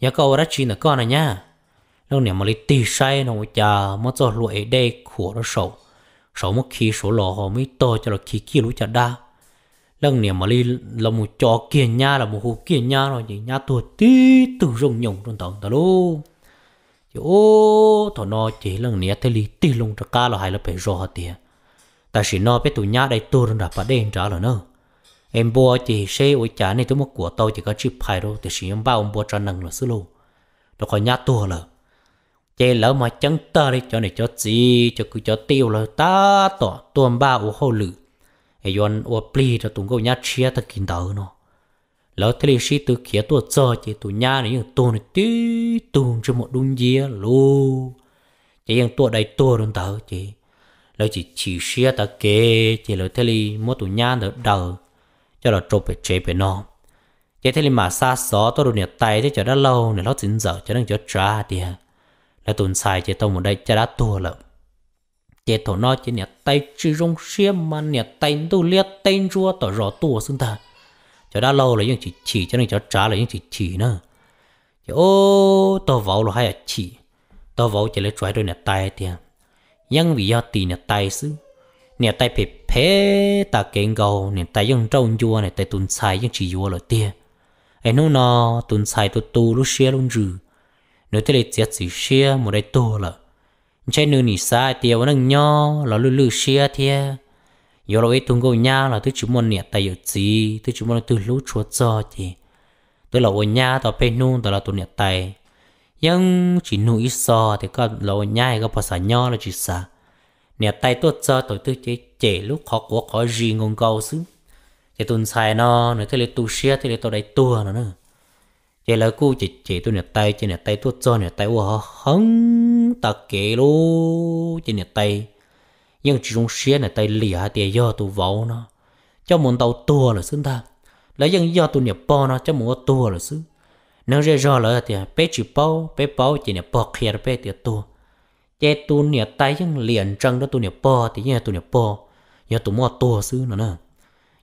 nhà câu đã chi là con này nha lần nè mà lấy tì say nó cha mất cho lụi đây khổ nó sầu sau một khi số lò họ mới to cho là khi kia lũ chả đa lần này mà đi là một chó kia nha là một hồ kia nha rồi nhỉ nha tôi tí từ rồng nhộng trong tầng ta luôn chứ ô thọ nó chỉ lần này thấy lì tí lùng cho ca là hay là phải rõ hả tía ta chỉ nó biết tụi nhà đây tôi rồi đã bà đến trả là nữa em bố chỉ xe ôi chả này tôi một của tôi chỉ có chip hai đâu thì chỉ em ba ông bố cho năng là xứ lô nó còn nhà tôi là chế lỡ mà chẳng ta đi cho này cho gì cho cứ cho tiêu là ta tỏ tuôn ba u hô lử ai yon u pli cho tụng câu nhát chia ta kinh đầu nó lỡ thế thì sĩ từ kia tôi cho chế tụ nhá này nhưng tôi này tí tuôn cho một đun dĩa lu, chế nhưng tôi đây tôi đun tờ chế, lỡ chỉ chỉ chia ta kê chế lỡ thế thì mỗi tụ nhá đỡ đầu cho là trộm về chế về nó chế thế thì mà xa xó tôi đun nhà tay thế cho đã lâu này nó chính giờ cho đang cho trả tiền là tuần sai chế tàu một đây chả đã tua lợ chế thổ nó chế nhà tay chữ rong xiêm mà nhà tay tu liệt tay rua tỏ rõ tua xưng ta chả đã lâu là những chỉ chỉ cho nên chả trả là những chỉ chỉ nữa chả ô tàu vào là hai là chỉ tàu vào chỉ lấy trái đôi nhà tay tiền à. nhưng vì do tì nhà tay xứ nhà tay phải phê ta kén gầu nhà tay dùng trâu chua này tay tuần sai những chỉ chua là tiền ai nó nó tuần sai tu tu lúc xia luôn rừ nếu thế thì chết gì xia một đại to là chạy nửa nỉ xa thì vẫn đang nhỏ là lư lư xia thia giờ là ấy tung gấu nhà là tôi chỉ muốn nhẹ tay ở gì tôi chỉ muốn tôi lú chúa cho thì tôi là ở nhà tao bên nung tao là tôi nhẹ tay nhưng chỉ nụ ít so thì có là ở nhà có phải nhỏ là chỉ xa nhẹ tay tôi cho tôi tôi chỉ chỉ lúc khó của khó gì ngon câu xứ thì tuần sai nó nữa thế là tu xia thế là tôi đại tua nó nữa giờ là cô chỉ chỉ tôi nhiệt tay chỉ nhiệt tay tôi cho nhiệt tay ủa hứng ta kệ luôn chỉ nhiệt tay nhưng chỉ dùng xe nhiệt tay lìa thì do tôi vào nó cho muốn tàu tua là xứng ta lấy dân do tôi nhiệt bao nó cho muốn tua là xứ nếu ra do là thì bé chỉ bao bé bao chỉ nhiệt bao kia bé thì tua chế tôi nhiệt tay nhưng liền trăng đó tôi nhiệt bao thì nhà tôi nhiệt bao nhà tôi mua tua xứ nữa nè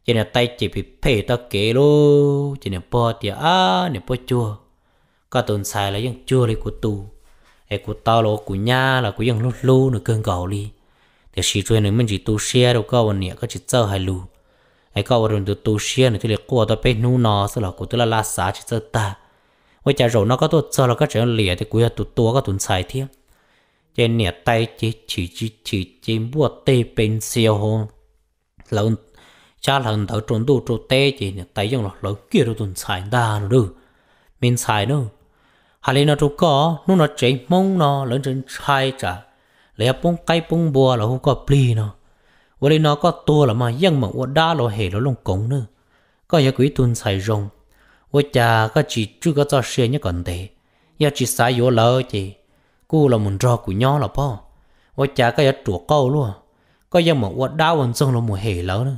chỉ nên tay chỉ bị phê ta kế lô chỉ nên bỏ tiền à nên bỏ chua có tồn xài là những chua lấy của tu ai của tao lô của nhà là của những lô lô nữa cơn gạo đi thì chỉ chuyện này mình chỉ tu xe đâu có anh nhẹ có chỉ chơi hai lù ai có anh tu tu xe này thì lại của tao bé nu nó sau là của tôi là la xá chỉ chơi ta với cha rồi nó có tôi chơi là có chuyện lìa thì của tụi tôi có tồn xài thiếu trên nhẹ tay chỉ chỉ chỉ chỉ chỉ bùa tê bên siêu hồn là cha lần thở trốn đồ trốn tê chỉ tay dòng lọ lỡ kia đồ tuần xài đa nó mình xài nữa, hà lên nó trốn có nó nó chạy mông nó lớn trên chai trả lấy bông cây bông bùa là không có pli nó và nó có tua là mà dân mà ua đa lọ hề nó lông cống nữa có nhà quý tuần xài rồng và cha có chỉ chưa có cho xe như còn tệ giờ chỉ xài vô lỡ chỉ cô là muốn rò của nhỏ là po và cha có nhà chuột câu luôn có dân mà ua đa vẫn xong là mùa hè lỡ nữa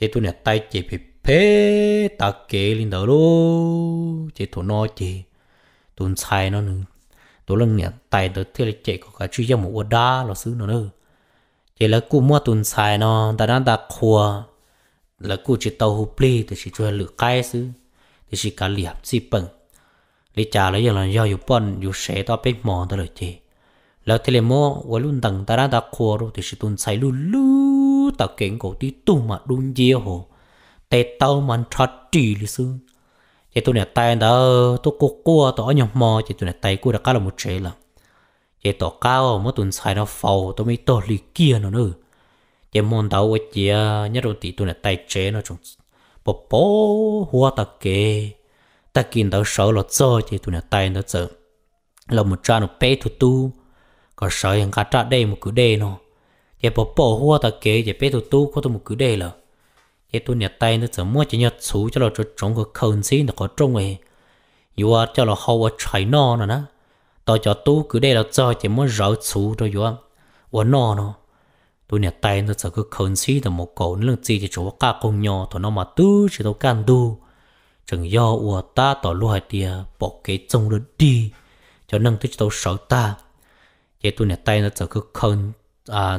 chỉ tôi nè tay chỉ bị phê ta kể lên đầu lô chỉ tôi nói chỉ tôi sai nó nữa tôi lần nè tay đó thế là chỉ có cả truy ra một đá là xứ nó nữa chỉ là cô mua tôi sai nó ta đang ta khua là cô chỉ tàu hụp ly thì chỉ cho lửa cái xứ thì chỉ cả liệp gì bằng lý trả lấy giờ là do dù bận dù sẽ to bên mòn ta lời chỉ là thế là mua với luôn tầng ta đang ta khua rồi thì chỉ tôi sai luôn luôn ta kiện cổ tí tu mà đun dìa hồ tê tao mà trà trì lì sư chế tu nè tay đó tu cố cố tu ở nhọc mò chế tu nè tay cố đã cá là một chế là chế tôi cao mà tu xài nó phầu tu mới tôi lì kia nó nữa chế môn đầu ở chế nhớ rồi tí tu nè tay chế nó chung bỏ bỏ hoa ta kê ta kinh tao sợ là cho chế tu nè tay nó sợ là một cha nó bé thu tu còn sợ hàng cá trả đây một cứ đây nó 也不保护他给也别都都可都没给得了。也都年代呢，怎么就要出叫了这中国空气那个中诶，有啊叫了好我采纳了呢，到叫都给得了早就么绕出的有啊，我拿呢。tôi nhà tay nó sợ cái khẩn sĩ là một cổ lưng gì thì chỗ cả công nhỏ thằng nó mà tư chỉ đâu can đu chẳng do của ta tỏ lu hai tia bỏ cái trông nó đi cho nên tôi đâu sợ ta vậy tôi nhà tay nó sợ cái không à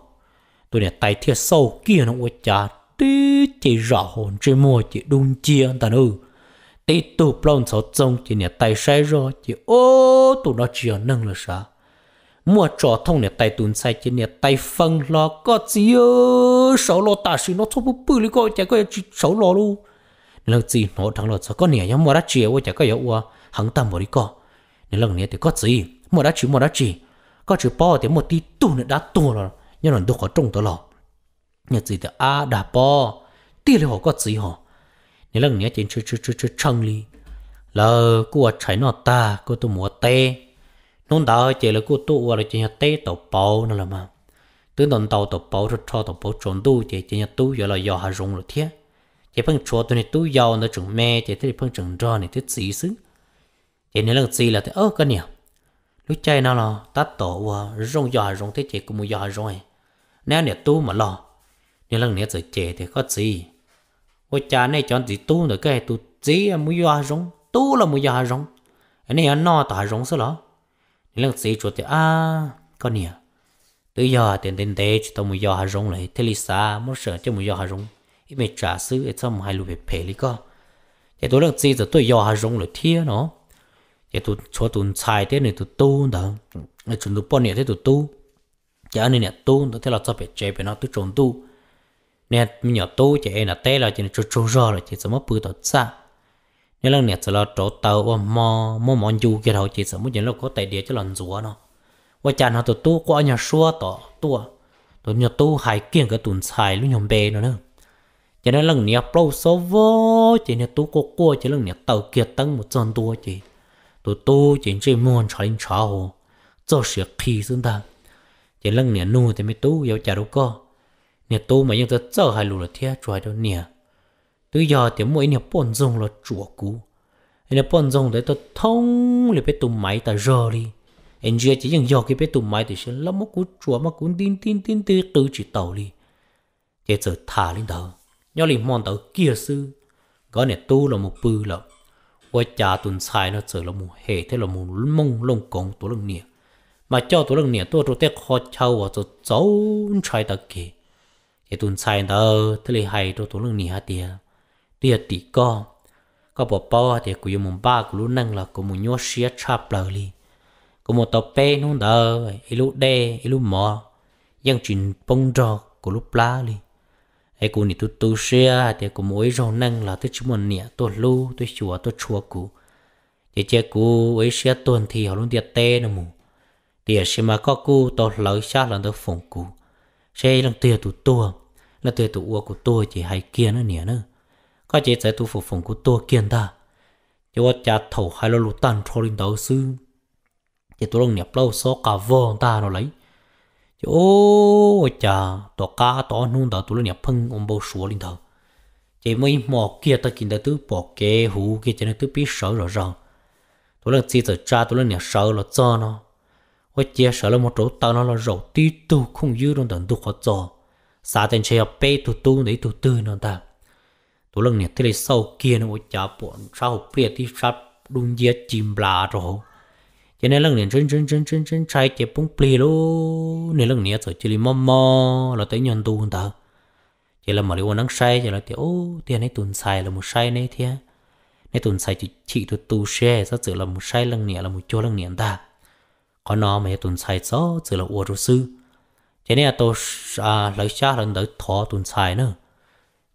tôi để tay thiệt sâu kia nó quên chả tí chỉ rõ hồn chỉ mua chỉ đun chia ta nữ tí tụ plon sáu trông chỉ để tay sai rồi chỉ ô tụ nó chỉ nâng là sao mua trò thông để tay tuần sai chỉ để tay phân lo có gì ơ sáu lo ta xí nó thua bự bự coi chả có gì sáu lo luôn lần gì nó thằng lo sao có nè nhắm mua đã chia qua chả có yếu hắn ta mua đi co lần này thì có gì mua đã chỉ mua đã chỉ có chữ po thì một tí tụ nữa đã tụ rồi nhân hoàn đục họ trông đó lọ, nhật gì đó à đà po đi là họ có gì họ nếu lần nhớ trên chơi chơi chơi chơi chân li là của trái nọ ta của tôi mua tê nôn đào chỉ là của tôi qua là chỉ nhà tê tàu bao nữa là mà tướng đòn tàu tàu bao rồi cho tàu bao trốn tu chỉ chỉ nhà tu giờ là giờ hà rung rồi thế chỉ phân chúa tôi này tu giàu nó chừng mẹ chỉ thấy phân chừng ra này thích gì xứ chỉ nếu lần gì là thế ơ cái nhỉ lúc chơi nào là ta tổ và rong giờ hà rung thế chỉ cũng mua giờ hà rung ấy nếu nè tu mà lo nếu lần nè rồi chè thì có gì ô cha này chọn gì tu nữa cái tu gì mua do rong tu là mua do rong anh này anh no tả rong sao đó nếu lần gì chuột thì à có nè tự do tiền tiền tế chỉ tao mua do hà rong lại thế lý xa, muốn sợ cho mua do hà rong ít mệt trả sư ít xong hai lùi về phe lý co thì tôi lần gì rồi tôi do hà rong rồi thiê nó thì tôi cho tôi xài thế này tôi tu đó chúng tôi bỏ nè thế tôi tu chả nên nhà tu tôi thấy là cho bé chế bé nó tôi trốn tu nên mình nhỏ tu chế là té là chỉ trốn trốn ra là chỉ mất bự tật xa nên lần nè sẽ là trổ tàu và mò mò mòn du cái đầu chỉ sợ muốn chỉ là có tài địa cho lần rùa nó và chả họ tôi tu qua nhà xua tỏ tu tôi nhà tu hai kiêng cái tuần xài luôn nhom bé nó nữa cho nên lần nè pro số vô chỉ nè tu cô cô chỉ lần nè tàu kiệt tăng một chân tu chỉ tôi tu chỉ chơi mòn chơi chơi hồ cho sự khi xứng đáng chỉ lăng nè nu thì mới tu yêu trả đâu có nè tu mà nhưng ta sợ hai lù là thia chuai đâu nè từ giờ thì mỗi nè bổn dung là chùa cũ nè bổn dung đấy ta thông để biết tụm máy ta rờ đi anh chưa chỉ dừng giờ cái biết tụm máy thì sẽ lắm mất cú chùa mất cú tin tin tin từ từ chỉ tàu đi chỉ giờ thả lên đầu nhau liền mong tàu kia sư có nè tu là một bư lắm qua cha tuần sai nó sợ là một hệ thế là một mông lông cổng tổ lông nè mà cho tụi lần nè tôi tụi tết khó chầu và tụi cháu trai đặc kì thì tụi sai đó thế là hay cho tụi lần nè tiệt tiệt tị co có bỏ bao thì cũng một ba của lúc năng là cũng một nhớ xe chạp lờ li cũng một tàu pe nó đó ít lúc đê ít lúc mò dân chuyện bông trò của lúc lá li ai cũng như tụi tụi xia thì cũng mỗi rau năng là tôi chỉ muốn nè tôi lu tôi chùa tôi chùa cụ chỉ chỉ cụ ấy xe tuần thì họ luôn tiệt tê nó mù mà có có có tổ là của chỉ nữa, sẽ tụ tụ ta, thổ sư, 也是嘛个股都楼下人都风股，谁能对赌多，那对赌我股多只还见了年呢，个只在赌服风股多见的，就我家头还了路单车领导师，就赌龙 nhập lâu số cả vòng ta nó lấy, ô cha tổ cá tổ nung đó tụi nhập phăng ông bố số linh đầu, chỉ mấy mò kia ta kinh đã tứ bỏ kế hú kia cho nên tứ biết sợ rồi rồi, tụi lần chỉ giờ cha tụi lần nhập sợ là cho nó. 我接受了么走到那了肉地都空有人等都活着，啥等车要背都都你都对那的，都让你这里受见了我家不少别的啥东西进不来着，现在让你真真真真真拆解崩别喽，你让你在这里么么了等人都的，现在嘛你我能晒，现在的哦，天你蹲晒了么晒那天，你蹲晒就起都都晒，啥子了么晒让你了么叫让你的。có nó mà tuần sai gió chỉ là uo sư thế nên tôi à lấy cha lần tới thọ tuần sai nữa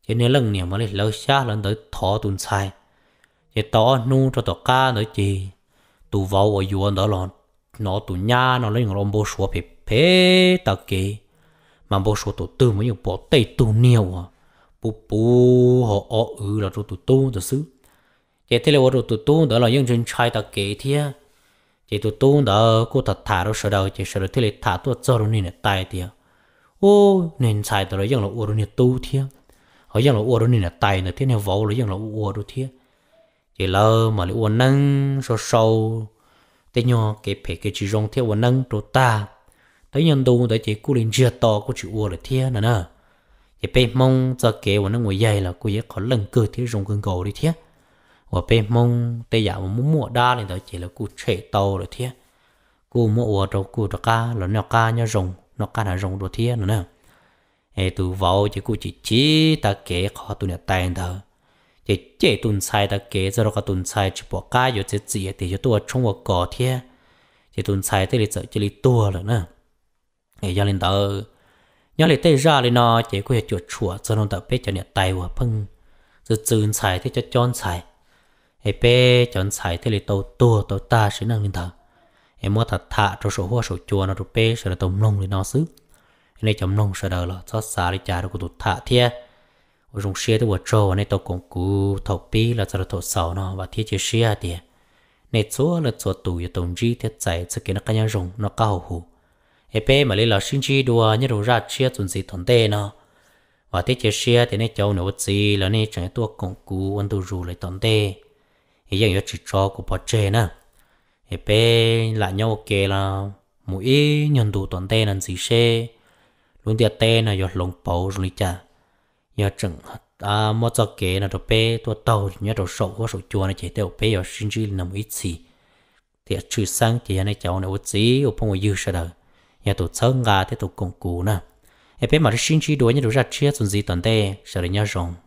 thế nên lần này mà lấy cha lần tới thọ tuần sai thế to nu cho tao ca nữa chị tụ vào ở yuan đó là nó tụ nhà nó lấy ngòm bố số phê phê tao kì mà bố số tụ tư mới bỏ tay tụ nhiều à bố bố họ ở là tụ tụ tụ tụ sư thế thế là tụ tụ đó là những chuyện trai tao kì thiệt chỉ tụ tu đó cô thật thả rồi sợ đâu chỉ sợ đâu thế là thả tu cho rồi nên tài tiệt ô nên sai đó rồi giống là uo rồi nên tu thiệt họ giống là uo rồi nên là tài nữa thế nên vô rồi giống là uo rồi thiệt chỉ lơ mà lại uo nâng sâu sâu thế nhau cái phe cái chỉ rong thiệt uo nâng tụ ta tới nhân tu tới chỉ cố liền chia to cố chịu uo rồi thiệt nữa nè chỉ bên mong cho kế uo nâng ngồi dây là cô dễ khó lần cười thiệt rong cưng cầu đi thiệt và bên tây giả mà muốn mua đa thì đó chỉ là cụ trẻ tàu rồi thế cụ mua rồi cụ cho cá là nó cá nó rồng nó cá là rồng rồi thế nữa nè vào chỉ cụ chỉ chỉ ta kể khó tụ nhà tay thờ chỉ chế tuần sai ta kể giờ có tuần sai chỉ bỏ cá rồi chỉ chỉ thì cho tôi trong một cỏ thế chỉ tuần sai tới lịch sợ chỉ lịch tua rồi nè hệ gia đình tao nhớ tây ra lên nó chỉ có chuột chuột cho nó tập biết cho nhà tay và phăng rồi tuần sai thì cho chọn sai hệ bé chọn xài thế là tàu to tàu ta sẽ năng lên thở em mua thật thà cho số hoa số chùa nó rupee sẽ là tàu nông lên nó xứ nên chấm nông sẽ đỡ là cho xả đi trả được của tụt thà thiê ở trong xe tôi vừa trâu nên tàu cũng cú thầu pi là sẽ là thầu sầu nó và thiết chế xe thì nên số là số tù ở tổng chi thiết chạy sẽ kiến nó cái nhà rồng nó cao hủ hệ bé mà lấy là sinh chi đùa như đồ ra chia chuẩn gì thuận tệ nó và thiết chế xe thì nên cháu nấu gì là nên chẳng tua cũng cú ăn tu rù lại thuận tệ thì giờ chỉ cho của bỏ chê nè thì bé lại nhau kề là mỗi ý nhận đủ toàn tên là gì xe luôn tiệt tên là giọt lòng bầu rồi chả giờ chừng à một cho kề là đồ bé tua tàu nhớ đồ sầu có sầu chua này chỉ theo bé giờ sinh chỉ nằm ít gì thì trừ sang chỉ ấy cháu này út gì ở phòng dư sao đâu nhà tổ sơn gà thế tổ công cụ nè em bé mà sinh chỉ đuổi nhớ đồ ra chia tuần gì toàn tên sao để nhớ rồng